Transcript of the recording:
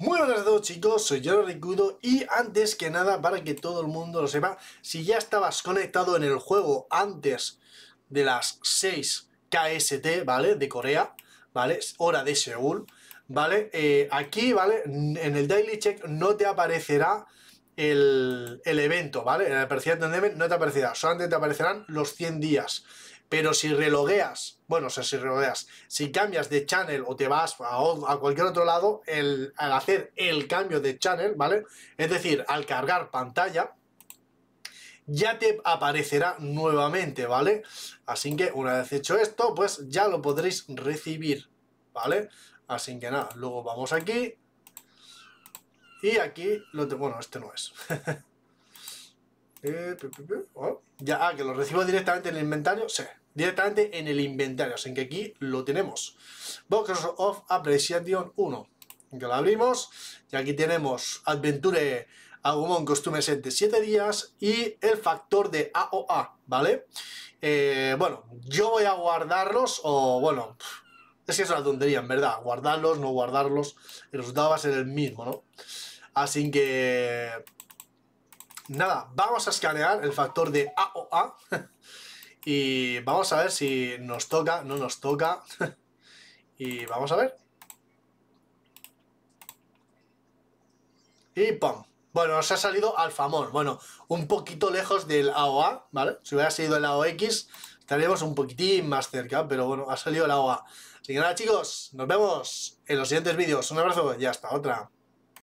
Muy buenas a todos chicos, soy Jonathan Ricudo y antes que nada, para que todo el mundo lo sepa, si ya estabas conectado en el juego antes de las 6 KST, ¿vale? De Corea, ¿vale? Hora de Seúl, ¿vale? Eh, aquí, ¿vale? En el Daily Check no te aparecerá el, evento, ¿vale? En el e no te aparecerá, solamente te aparecerán los 100 días. Pero si relogueas, bueno, o sea, si relogeas, si cambias de channel o te vas a, cualquier otro lado, al hacer el cambio de channel, ¿vale? Es decir, al cargar pantalla, ya te aparecerá nuevamente, ¿vale? Así que una vez hecho esto, pues ya lo podréis recibir, ¿vale? Así que nada, luego vamos aquí. Y aquí, lo bueno, este no es. Eh, oh. Ya, ah, que lo recibo directamente en el inventario. Sí, directamente en el inventario. Así que aquí lo tenemos. Box of Appreciation 1. Que lo abrimos. Y aquí tenemos Adventure Agumon costumes Set de 7 días y el factor de AOA, ¿vale? Eh, bueno, yo voy a guardarlos o, bueno, es que es una tontería, en verdad. Guardarlos, no guardarlos, el resultado va a ser el mismo, ¿no? Así que Nada, vamos a escanear el factor de AOA y vamos a ver si nos toca, no nos toca y vamos a ver. Y ¡pum! Bueno, nos ha salido alfamor. Bueno, un poquito lejos del AOA, ¿vale? Si hubiera sido el AOX, estaríamos un poquitín más cerca, pero bueno, ha salido el AOA. Así que nada, chicos, nos vemos en los siguientes vídeos. Un abrazo y hasta otra.